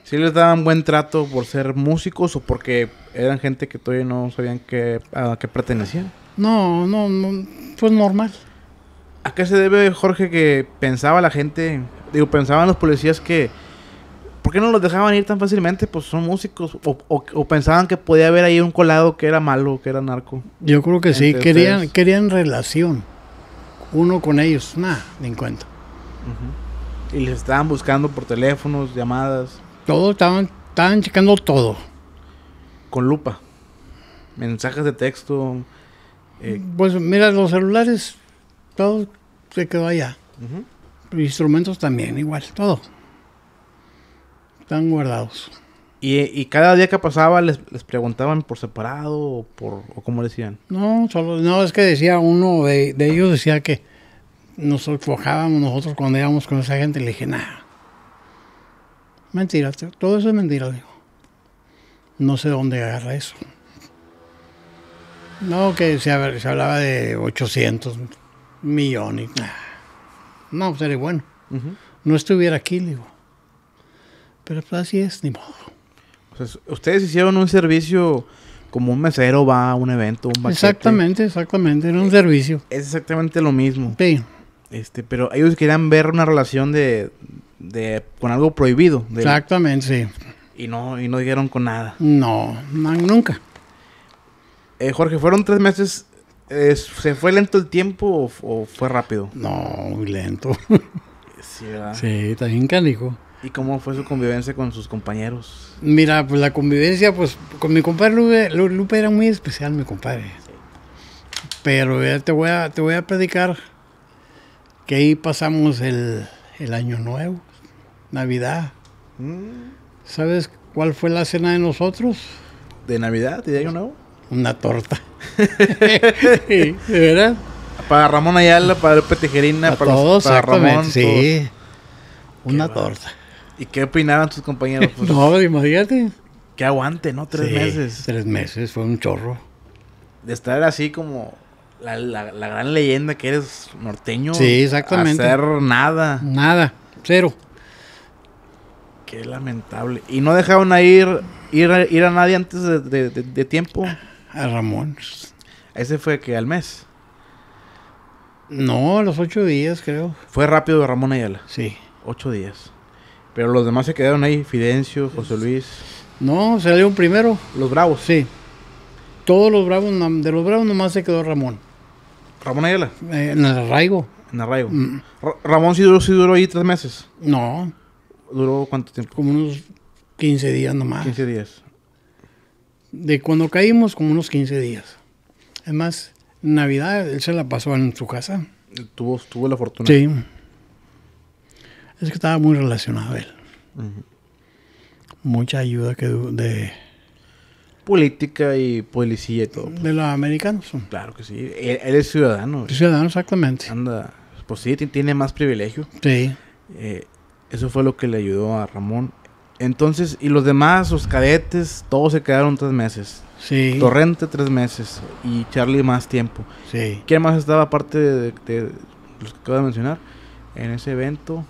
¿Sí les daban buen trato por ser músicos o porque eran gente que todavía no sabían qué a qué pertenecían? No, no, no, pues normal. ¿A qué se debe, Jorge, que pensaba la gente, digo, pensaban los policías que... ¿Por qué no los dejaban ir tan fácilmente? Pues son músicos. O, pensaban que podía haber ahí un colado que era malo, que era narco. Yo creo que sí. Querían, querían relación. Uno con ellos. Nada, ni en cuenta. Y les estaban buscando por teléfonos, llamadas. Todo, estaban, estaban checando todo. Con lupa. Mensajes de texto. Eh, pues mira, los celulares, todos se quedó allá. Instrumentos también, igual, todo. Están guardados. ¿Y, cada día que pasaba les, preguntaban por separado o, por, o cómo decían? No, solo, no, es que decía uno de, ellos, decía que nos fojábamos nosotros cuando íbamos con esa gente, le dije, nada. Mentira, todo eso es mentira, dijo. No sé dónde agarra eso. No, que se hablaba de 800, millones. Ah. No, sería pues, bueno. No estuviera aquí, digo. Pero pues, así es, ni modo. Pues, ustedes hicieron un servicio como un mesero va a un evento, un Exactamente, exactamente, era un eh, servicio. Es exactamente lo mismo. Sí. Este, pero ellos querían ver una relación de, de con algo prohibido. exactamente, sí. Y no, y no dieron con nada. No, nunca. Eh, Jorge, fueron tres meses ¿Se fue lento el tiempo o, fue rápido? No, muy lento. sí, ¿verdad? sí, también ¿Y cómo fue su convivencia con sus compañeros? Mira, pues la convivencia, pues con mi compadre Lupe, era muy especial, mi compadre. Pero te voy a, te voy a predicar que ahí pasamos el, el año nuevo, Navidad. Mm. ¿Sabes cuál fue la cena de nosotros? ¿De Navidad? ¿De año nuevo? Una torta. ¿De verdad? Para Ramón Ayala, para López Tejerina, para, todos, Ramón. Sí. Una torta. ¿Y qué opinaban tus compañeros? Pues, no, imagínate. Que aguante, ¿no? Tres meses. Tres meses, fue un chorro. De estar así como la, gran leyenda que eres norteño. Sí, exactamente. Hacer nada. Nada, cero. Qué lamentable. ¿Y no dejaron a ir, ir, a nadie antes de tiempo? a Ramón. ¿Ese fue que al mes? No, a los ocho días, creo. Fue rápido de Ramón Ayala. Sí. Ocho días. Pero los demás se quedaron ahí, Fidencio, José Luis. No, salió un primero. Los Bravos. Sí. Todos los Bravos, de los Bravos nomás se quedó Ramón. ¿Ramón Ayala? Eh, en el arraigo. En arraigo. Mm. ¿Ramón sí duró, sí duró ahí tres meses? No. ¿Duró cuánto tiempo? Como unos 15 días nomás. 15 días de cuando caímos como unos 15 días. Además, Navidad él se la pasó en su casa. Tuvo, tuvo la fortuna. Sí. Es que estaba muy relacionado a él. Mucha ayuda que de... Política y policía y todo. Pues. De los americanos. Claro que sí. Él, es ciudadano. Es ciudadano, exactamente. Anda. Pues sí, tiene más privilegio. Sí. Eh, eso fue lo que le ayudó a Ramón entonces, y los demás, los cadetes, todos se quedaron tres meses. Sí. Torrente tres meses y Charlie más tiempo. Sí. ¿Quién más estaba aparte de, los que acabo de mencionar en ese evento?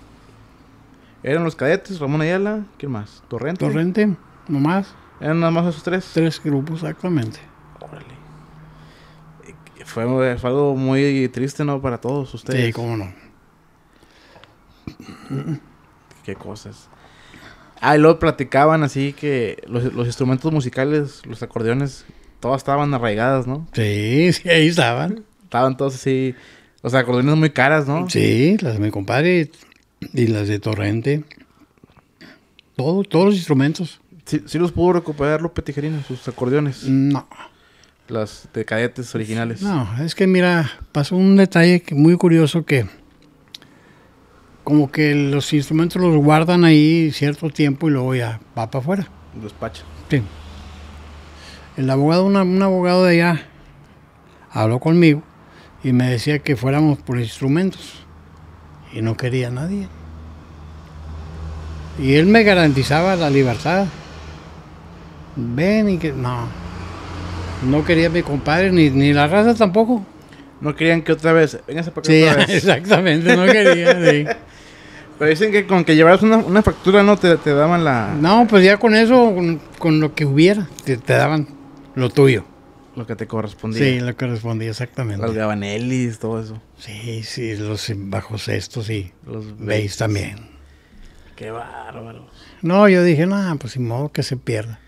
Eran los cadetes, Ramón Ayala, ¿quién más? Torrente. Torrente, nomás. Eran nada más esos tres. Tres grupos, exactamente. Órale. Eh, fue, fue, algo muy triste, ¿no? Para todos ustedes. Sí, cómo no. Qué cosas. Ah, y luego platicaban así que los, instrumentos musicales, los acordeones, todas estaban arraigadas, ¿no? Sí, sí, ahí estaban. Estaban todos así. o sea, acordeones muy caras, ¿no? Sí, las de mi compadre y las de Torrente. Todos, todos los instrumentos. ¿Sí, los pudo recuperar López Tijerino, sus acordeones? No. Las de cadetes originales. No, es que mira, pasó un detalle muy curioso que como que los instrumentos los guardan ahí cierto tiempo y luego ya va para afuera. despacho. Sí. El abogado, un abogado de allá, habló conmigo y me decía que fuéramos por instrumentos y no quería nadie. Y él me garantizaba la libertad. Ven y que. No. No quería mi compadre, ni, la raza tampoco. No querían que otra vez. Venga, para otra vez. Exactamente, no quería. sí. Pero dicen que con que llevaras una, factura no te, daban la... No, pues ya con eso, con, lo que hubiera, te, daban lo tuyo. Lo que te correspondía. Sí, lo que correspondía, exactamente. Los gabanelis, todo eso. Sí, sí, los bajos estos y los veis también. Qué bárbaro. No, yo dije, nada, pues sin modo que se pierda.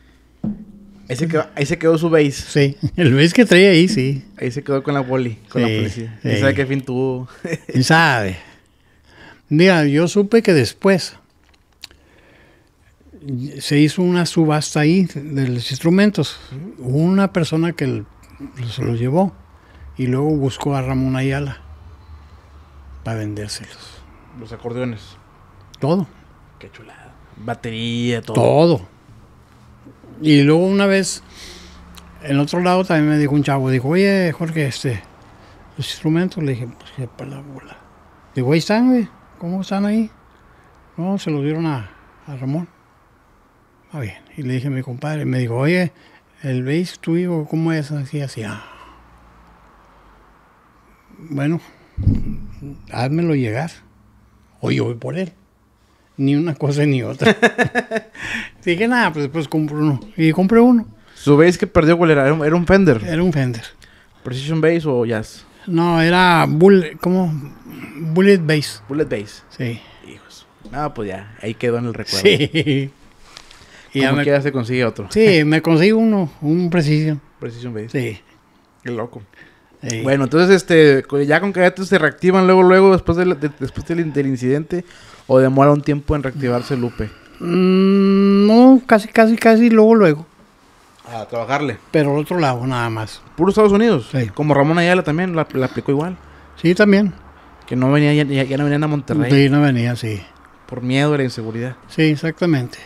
Ahí se, quedó, quedó, su base. Sí, el base que traía ahí, sí. Ahí se quedó con la boli, con la policía. ¿Quién sabe qué fin tuvo? ¿Quién sabe? Mira, yo supe que después se hizo una subasta ahí de los instrumentos. una persona que se los llevó y luego buscó a Ramón Ayala para vendérselos. Los acordeones. Todo. Qué chulada. Batería, todo. Todo. Y luego una vez, en otro lado también me dijo un chavo, dijo, oye Jorge, este, los instrumentos, le dije, pues qué para la bola. Digo, ahí están, ¿cómo están ahí? No, se lo dieron a, Ramón. Ah, bien. Y le dije a mi compadre, me dijo, oye, el bass tu hijo, ¿cómo es así? Así, ah. Bueno, házmelo llegar. Hoy yo voy por él. Ni una cosa ni otra. dije, nada, pues después pues compro uno. Y compré uno. ¿Su base que perdió cuál era? ¿Era un, era un Fender? Era un Fender. ¿Precision Base o Jazz? No, era bullet, ¿cómo? Bullet Base. Bullet Base. Sí. Hijos. No, pues ya, ahí quedó en el recuerdo. Sí. y ya se consigue otro. Sí, me consigo uno, un Precision. Precision Base. Sí. Qué loco. Bueno, entonces, este, ya con cadetes se reactivan luego, luego, después, del, de, después del, incidente, o demora un tiempo en reactivarse Lupe. Mm, no, casi, casi, casi, luego, luego a trabajarle. Pero al otro lado, nada más. ¿Puro Estados Unidos? Como Ramón Ayala también, la, aplicó igual. Sí, también. Que no venía, ya, no venían a Monterrey. Sí, no venía, sí. Por miedo a la inseguridad. Sí, exactamente.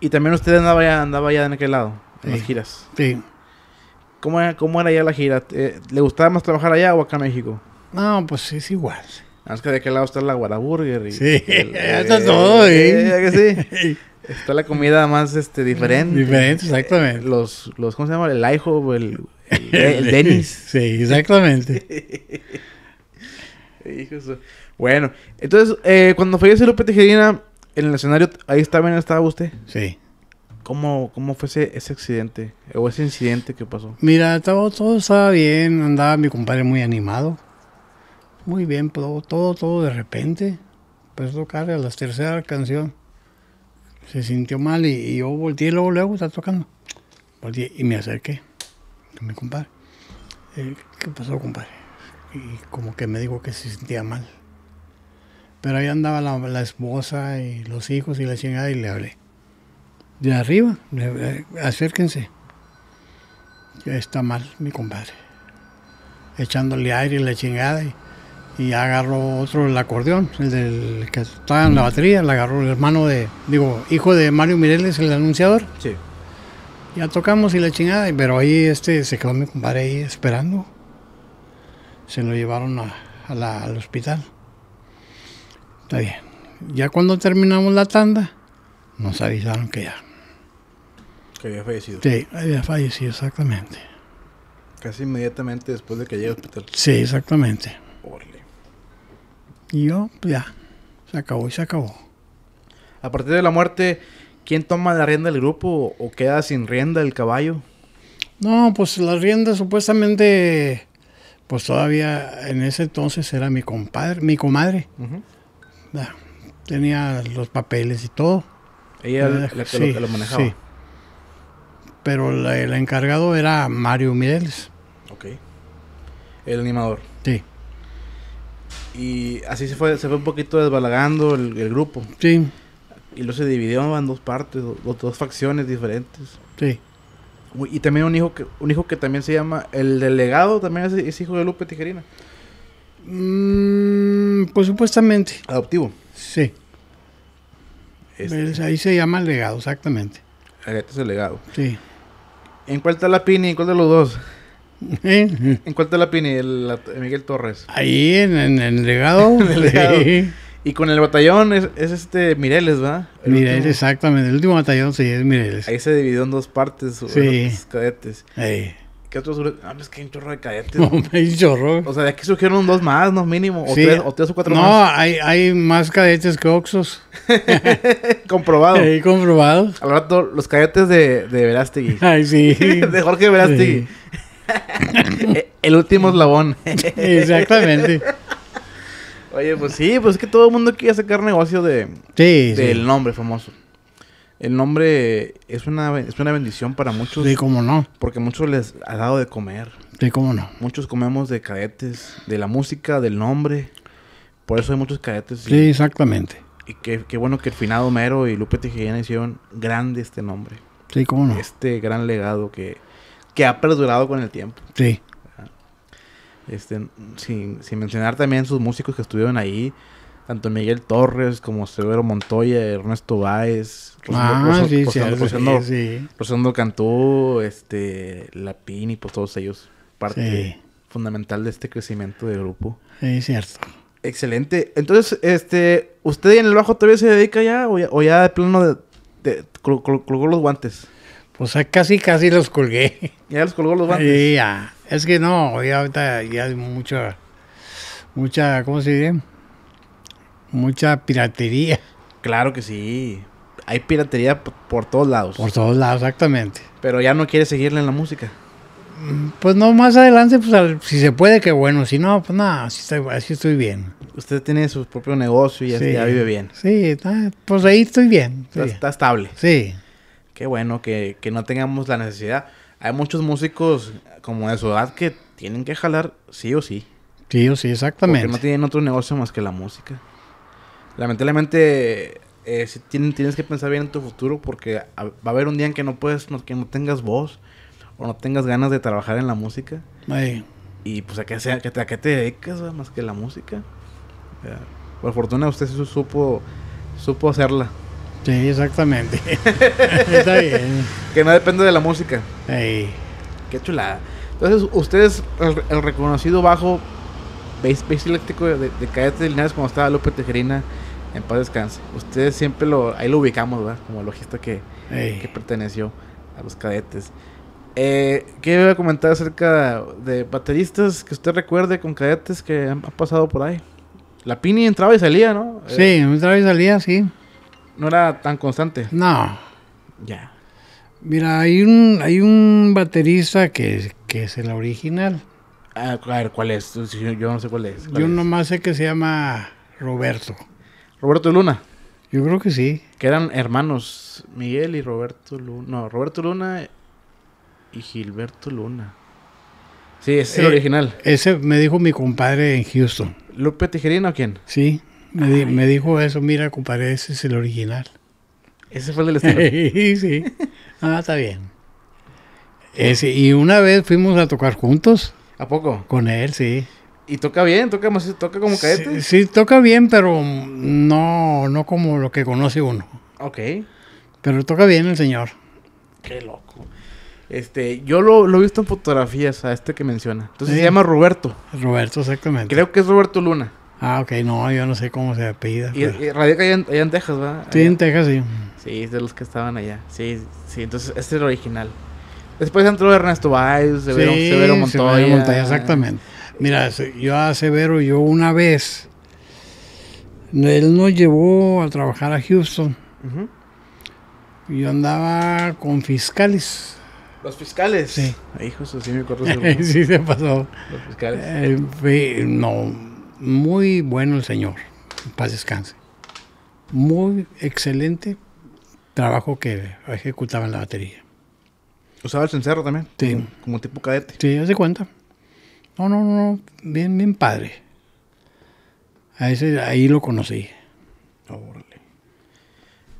Y también usted andaba ya, andaba ya en aquel lado, en las giras. Sí. ¿Cómo era, ¿Cómo allá la gira? Eh, ¿Le gustaba más trabajar allá o acá en México? No, pues es igual. Ah, es que de aquel lado está la Guaraburger y... Sí, el, todo, ¿eh? eh ¿que sí? Está la comida más este, diferente. Diferente, eh, exactamente. Los, ¿cómo se llama? El IHOP, el, el, Dennis. Sí, exactamente. bueno, entonces, eh, cuando fallece López Tejerina, en el escenario, ahí estaba, estaba usted. Sí. ¿Cómo, ¿Cómo, fue ese, ese, accidente o ese incidente que pasó? Mira, todo, todo estaba bien, andaba mi compadre muy animado. Muy bien, todo, todo, todo de repente. Pues, a a la tercera canción se sintió mal y, yo volví y luego, luego está tocando. ...volví y me acerqué ...a mi compadre. Eh, ¿Qué pasó, compadre? Y como que me dijo que se sentía mal. Pero ahí andaba la, esposa y los hijos y la chingada y le hablé. De arriba, le, eh, acérquense. Está mal mi compadre. Echándole aire y la chingada y agarró otro el acordeón, el del que estaba en la batería, le agarró el hermano de, digo, hijo de Mario Mireles, el anunciador. Sí. Ya tocamos y la chingada, pero ahí este se quedó mi compadre ahí esperando. Se lo llevaron al hospital. Está bien. Ya cuando terminamos la tanda, nos avisaron que ya. Que había fallecido. Sí, había fallecido, exactamente. Casi inmediatamente después de que llegue al hospital. Sí, exactamente. Y yo, pues, ya, se acabó y se acabó. A partir de la muerte, ¿quién toma la rienda del grupo o queda sin rienda el caballo? No, pues la rienda supuestamente, pues todavía en ese entonces era mi compadre, mi comadre. tenía los papeles y todo. Ella era la eh, que lo, manejaba. Sí. Pero el encargado era Mario Mireles. Ok. El animador. Sí. Y así se fue, se fue un poquito desbalagando el, grupo. Sí. Y luego se dividió en dos partes, dos, dos facciones diferentes. Sí. Y también un hijo que, un hijo que también se llama, el delegado también es, hijo de Lupe Tijerina. Mm, pues supuestamente. Adoptivo. Sí. Este. Pues ahí se llama el legado, exactamente. Este es el legado. Sí. ¿En cuál está la pini? ¿En cuál de los dos? ¿En cuál te la pini, el, Miguel Torres? Ahí, en, el legado. Y con el batallón es, este Mireles, ¿verdad? Mireles, exactamente. El último batallón sí es Mireles. Ahí se dividió en dos partes sí. cadetes. ¿Qué otros Ah, es que hay un chorro de cadetes. No, hay un chorro. O sea, de aquí surgieron dos más, no mínimo. O, tres, o cuatro más. No, hay, más cadetes que Oxos. comprobado. Sí, comprobado. Al rato, los cadetes de, de Verástegui. Ay, sí. de Jorge Verástegui. el último eslabón. Exactamente. Oye, pues sí, pues es que todo el mundo quiere sacar negocio de del nombre famoso. El nombre es una, es una bendición para muchos. Sí, cómo no. Porque muchos les ha dado de comer. Sí, cómo no. Muchos comemos de cadetes, de la música, del nombre. Por eso hay muchos cadetes. sí, exactamente. Y qué, bueno que el finado Mero y Lupe Tejellana hicieron grande este nombre. Sí, cómo no. Este gran legado que que ha perdurado con el tiempo. Sí. Ah, este, sin, sin mencionar también sus músicos que estuvieron ahí, tanto Miguel Torres como Severo Montoya, Ernesto Báez, Rosendo Cantú, este, Lapini, pues todos ellos, parte fundamental de este crecimiento del grupo. Sí, cierto. Excelente. Entonces, este, ¿usted en el bajo todavía se dedica ya o ya, de plano de, los guantes? O sea, casi, casi los colgué. ¿Ya los colgó los bandos? Sí, ya. Es que no, ya ahorita ya hay mucha, mucha, ¿cómo se dice? Mucha piratería. Claro que sí. Hay piratería por, todos lados. Por todos lados, exactamente. Pero ya no quiere seguirle en la música. Mm, pues no, más adelante, pues si se puede, que bueno. Si no, pues nada, así estoy, bien. Usted tiene su propio negocio y así ya, vive bien. Sí, ah, pues ahí estoy bien. está estable. Sí qué bueno que, no tengamos la necesidad. Hay muchos músicos como de su edad que tienen que jalar sí o sí. Sí o sí, exactamente. Porque no tienen otro negocio más que la música. Lamentablemente, eh, tienes que pensar bien en tu futuro porque va a haber un día en que no puedes, que no tengas voz o no tengas ganas de trabajar en la música. Y pues a qué, sea, que te, a te dedicas más que la música. Por fortuna usted supo, supo hacerla. Sí, exactamente. Está bien. Que no depende de la música. Qué chulada. Entonces, ustedes, el, el reconocido bajo bass, eléctrico de, cadetes lineales de cuando estaba López Tejerina, en paz descanse. Ustedes siempre lo, ahí lo ubicamos, ¿verdad? Como logista que, perteneció a los cadetes. Eh, ¿Qué iba a comentar acerca de bateristas que usted recuerde con cadetes que han, han pasado por ahí? La Pini entraba y salía, ¿no? Sí, entraba y salía, sí no era tan constante. No. Ya. Mira, hay un, hay un baterista que, es el original. Ah, a ver, ¿cuál es? Yo no sé cuál es. Yo nomás sé que se llama Roberto. ¿Roberto Luna? Yo creo que sí. Que eran hermanos, Miguel y Roberto Luna. No, Roberto Luna y Gilberto Luna. Sí, ese es el eh, original. Ese me dijo mi compadre en Houston. ¿Lupe Tijerina o quién? Sí. Me, dijo eso, mira, compadre, ese es el original. Ese fue el del sí sí. Ah, está bien. y una vez fuimos a tocar juntos. ¿A poco? Con él, sí. ¿Y toca bien? ¿Toca, toca como cadete? Sí, toca bien, pero no, no como lo que conoce uno. Ok. Pero toca bien el señor. Qué loco. Este, yo lo, he visto en fotografías a este que menciona. Entonces se llama Roberto. Roberto, exactamente. Creo que es Roberto Luna. Ah, ok, no, yo no sé cómo se apellida. Y, pero... allá en, Texas, ¿verdad? Sí, en Texas, sí. Sí, es de los que estaban allá. Sí, sí, entonces este es el original. Después entró Ernesto Valls, Severo, sí, Severo Montoya. Montoya, exactamente. Mira, yo a Severo, yo una vez, él nos llevó a trabajar a Houston. Yo andaba con fiscales. ¿Los fiscales? Sí. Ahí eso sí me acuerdo. sí, se pasó. Los fiscales. Eh, no, muy bueno el señor, paz descanse. Muy excelente trabajo que ejecutaba en la batería. Usaba el cencerro también. Sí. Como, tipo cadete. Sí, hace cuenta. No, no, no, bien, bien padre. A ahí lo conocí. Órale.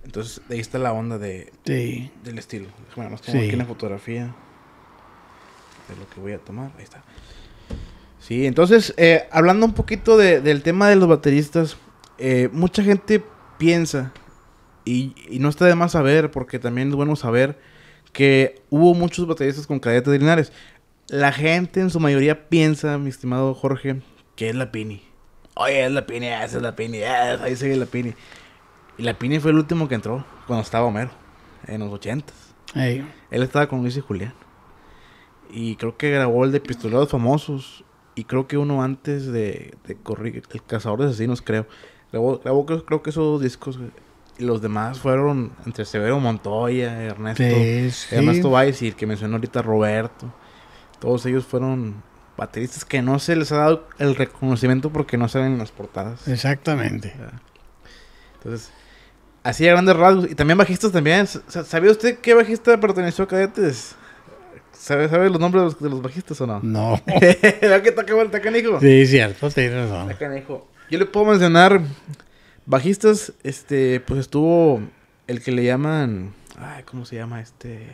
Entonces, ahí está la onda de, del estilo. Bueno, más aquí una fotografía de lo que voy a tomar. Ahí está. Sí, entonces, eh, hablando un poquito de, del tema de los bateristas, eh, mucha gente piensa, y, no está de más saber, porque también es bueno saber, que hubo muchos bateristas con cadetes de Linares. La gente en su mayoría piensa, mi estimado Jorge, que es la Pini. Oye, es la Pini, esa es la Pini, ahí sigue la Pini. Y la Pini fue el último que entró cuando estaba Homero, en los ochentas. Él estaba con Luis y Julián. Y creo que grabó el de Pistoleros Famosos y creo que uno antes de, de correr, El Cazador de Asesinos, creo. Grabó, creo, que esos dos discos. Y los demás fueron entre Severo Montoya, Ernesto, Ernesto Valles y el que mencionó ahorita Roberto. Todos ellos fueron bateristas que no se les ha dado el reconocimiento porque no salen en las portadas. Exactamente. Entonces, así a grandes rasgos. Y también bajistas también. ¿Sabía usted qué bajista perteneció a Cadetes? ¿Sabes sabe los nombres de los, bajistas o no? No. ¿Verdad que está el canijo? Sí, cierto, tienes Yo le puedo mencionar bajistas, este, pues estuvo el que le llaman, ay, ¿cómo se llama este?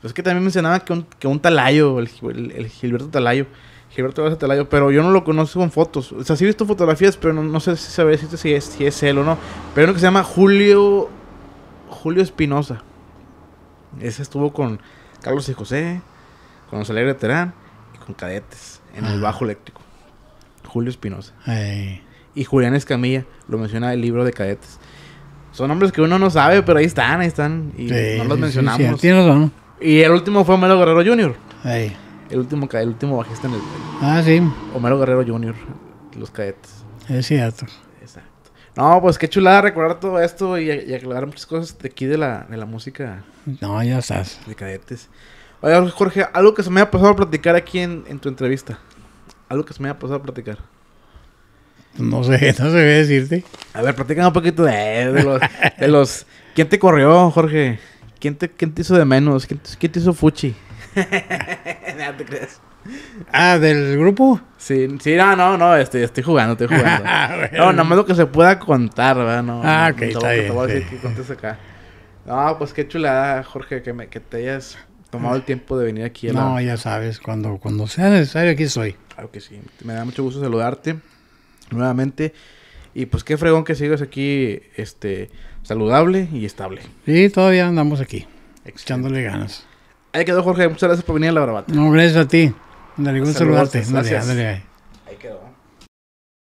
Pues que también mencionaba que un, que un talayo, el, Gilberto Talayo. Gilberto Talayo, pero yo no lo conozco en fotos. O sea, sí he visto fotografías, pero no, sé si saber si es, si es él o no. Pero uno que se llama Julio Julio Espinosa. Ese estuvo con Carlos y José, con los Terán y con Cadetes en el bajo eléctrico. Julio Espinosa. Y Julián Escamilla, lo menciona el libro de Cadetes. Son nombres que uno no sabe, pero ahí están, ahí están. Y no los mencionamos. Y el último fue Homero Guerrero Jr. El último, el último bajista en el. Ah, sí. Homero Guerrero Jr. Los Cadetes. Es cierto. No, pues qué chulada recordar todo esto y, aclarar muchas cosas de aquí de la, música. No, ya estás. De cadetes. Oye, Jorge, algo que se me ha pasado a platicar aquí en, tu entrevista. Algo que se me ha pasado a platicar. No sé, no sé qué decirte. A ver, practica un poquito de, los, de, los, ¿Quién te corrió, Jorge? ¿Quién te, te hizo de menos? ¿Quién te, te hizo fuchi? no te crees. Ah, ¿del grupo? Sí, sí, no, no, no, estoy, estoy jugando, estoy jugando. Ah, no, No, nomás lo que se pueda contar, ¿verdad? ah, ok, está bien. acá. No, pues qué chulada, Jorge, que, me, que te hayas tomado el tiempo de venir aquí. No, ya sabes, cuando, cuando sea necesario aquí soy. Claro que sí, me da mucho gusto saludarte nuevamente. Y pues qué fregón que sigas aquí, este, saludable y estable. Sí, todavía andamos aquí, echándole ganas. Ahí quedó Jorge, muchas gracias por venir a la bravata. No, gracias a ti. Dale, un saludarte. Dale, dale.